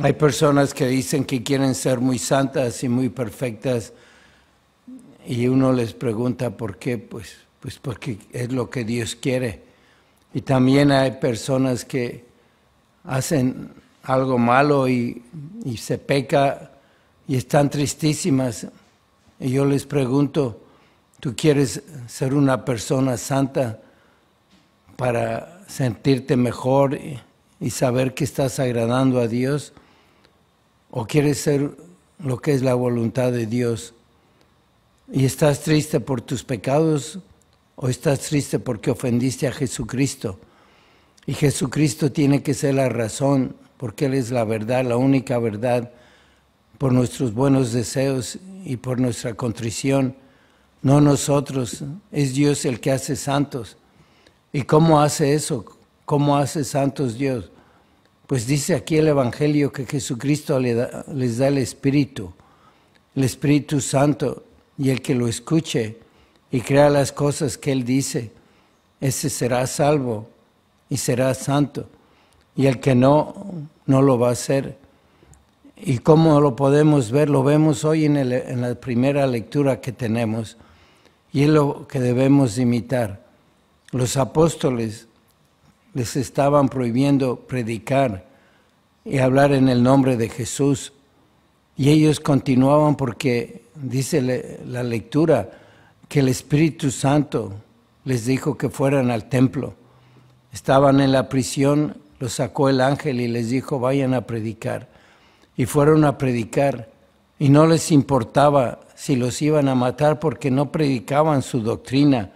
Hay personas que dicen que quieren ser muy santas y muy perfectas y uno les pregunta por qué, pues, pues porque es lo que Dios quiere. Y también hay personas que hacen algo malo y, se peca y están tristísimas. Y yo les pregunto, ¿tú quieres ser una persona santa para sentirte mejor y saber que estás agradando a Dios? o quieres ser lo que es la voluntad de Dios y estás triste por tus pecados o estás triste porque ofendiste a Jesucristo. Y Jesucristo tiene que ser la razón, porque Él es la verdad, la única verdad, por nuestros buenos deseos y por nuestra contrición, no nosotros, es Dios el que hace santos. ¿Y cómo hace eso? ¿Cómo hace santos Dios? Pues dice aquí el Evangelio que Jesucristo les da el Espíritu, el Espíritu Santo, y el que lo escuche y crea las cosas que Él dice, ese será salvo y será santo. Y el que no, no lo va a hacer. ¿Y cómo lo podemos ver? Lo vemos hoy en, en la primera lectura que tenemos. Y es lo que debemos imitar. Los apóstoles les estaban prohibiendo predicar y hablar en el nombre de Jesús. Y ellos continuaban porque, dice la lectura, que el Espíritu Santo les dijo que fueran al templo. Estaban en la prisión, los sacó el ángel y les dijo, vayan a predicar. Y fueron a predicar. Y no les importaba si los iban a matar porque no predicaban su doctrina,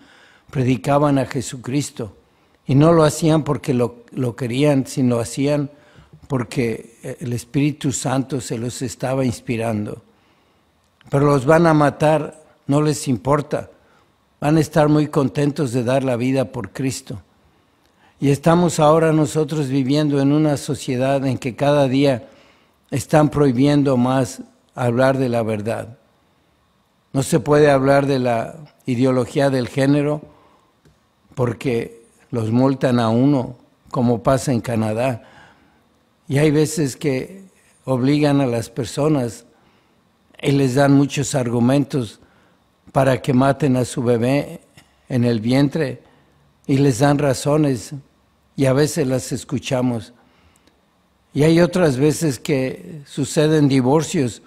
predicaban a Jesucristo. Y no lo hacían porque lo, querían, sino lo hacían porque el Espíritu Santo se los estaba inspirando. Pero los van a matar, no les importa. Van a estar muy contentos de dar la vida por Cristo. Y estamos ahora nosotros viviendo en una sociedad en que cada día están prohibiendo más hablar de la verdad. No se puede hablar de la ideología del género porque los multan a uno, como pasa en Canadá. Y hay veces que obligan a las personas y les dan muchos argumentos para que maten a su bebé en el vientre y les dan razones y a veces las escuchamos. Y hay otras veces que suceden divorcios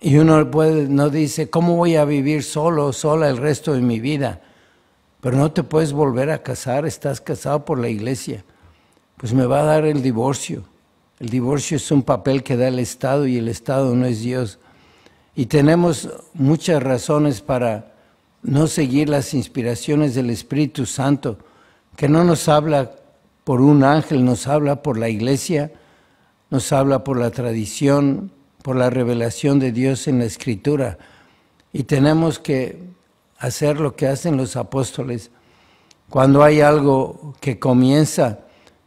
y uno no dice, ¿cómo voy a vivir solo o sola el resto de mi vida? pero no te puedes volver a casar, estás casado por la iglesia. Pues me va a dar el divorcio. El divorcio es un papel que da el Estado y el Estado no es Dios. Y tenemos muchas razones para no seguir las inspiraciones del Espíritu Santo, que no nos habla por un ángel, nos habla por la iglesia, nos habla por la tradición, por la revelación de Dios en la Escritura. Y tenemos que hacer lo que hacen los apóstoles. Cuando hay algo que comienza,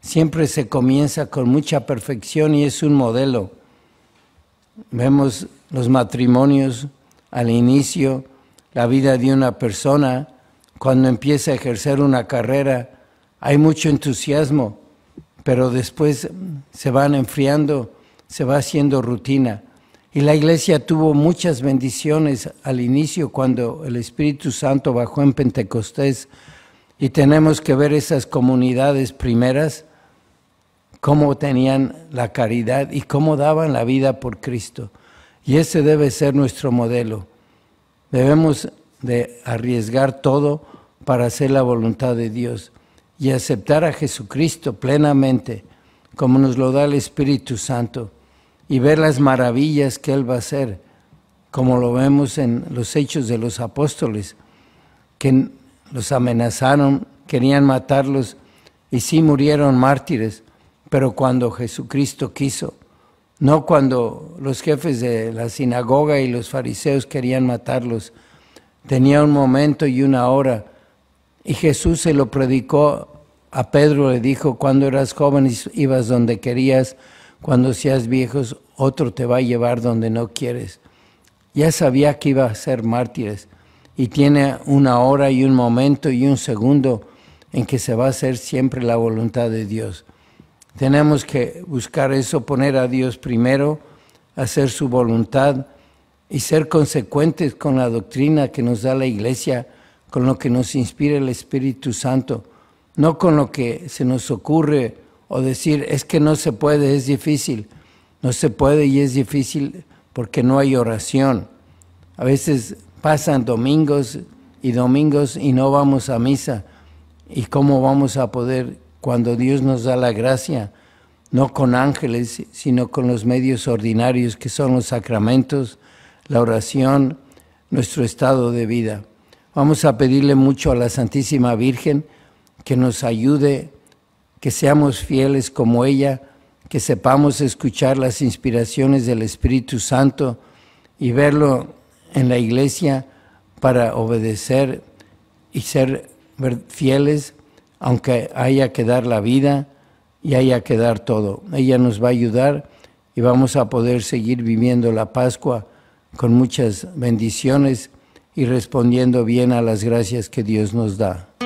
siempre se comienza con mucha perfección y es un modelo. Vemos los matrimonios al inicio, la vida de una persona, cuando empieza a ejercer una carrera, hay mucho entusiasmo, pero después se van enfriando, se va haciendo rutina. Y la iglesia tuvo muchas bendiciones al inicio cuando el Espíritu Santo bajó en Pentecostés y tenemos que ver esas comunidades primeras, cómo tenían la caridad y cómo daban la vida por Cristo. Y ese debe ser nuestro modelo. Debemos de arriesgar todo para hacer la voluntad de Dios y aceptar a Jesucristo plenamente, como nos lo da el Espíritu Santo y ver las maravillas que Él va a hacer, como lo vemos en los hechos de los apóstoles, que los amenazaron, querían matarlos y sí murieron mártires, pero cuando Jesucristo quiso, no cuando los jefes de la sinagoga y los fariseos querían matarlos. Tenía un momento y una hora. Y Jesús se lo predicó a Pedro, le dijo, cuando eras joven ibas donde querías, cuando seas viejos, otro te va a llevar donde no quieres. Ya sabía que iba a ser mártires y tiene una hora y un momento y un segundo en que se va a hacer siempre la voluntad de Dios. Tenemos que buscar eso, poner a Dios primero, hacer su voluntad y ser consecuentes con la doctrina que nos da la iglesia, con lo que nos inspira el Espíritu Santo, no con lo que se nos ocurre o decir, es que no se puede, es difícil. No se puede y es difícil porque no hay oración. A veces pasan domingos y domingos y no vamos a misa. ¿Y cómo vamos a poder cuando Dios nos da la gracia? No con ángeles, sino con los medios ordinarios que son los sacramentos, la oración, nuestro estado de vida. Vamos a pedirle mucho a la Santísima Virgen que nos ayude que seamos fieles como ella, que sepamos escuchar las inspiraciones del Espíritu Santo y verlo en la iglesia para obedecer y ser fieles, aunque haya que dar la vida y haya que dar todo. Ella nos va a ayudar y vamos a poder seguir viviendo la Pascua con muchas bendiciones y respondiendo bien a las gracias que Dios nos da.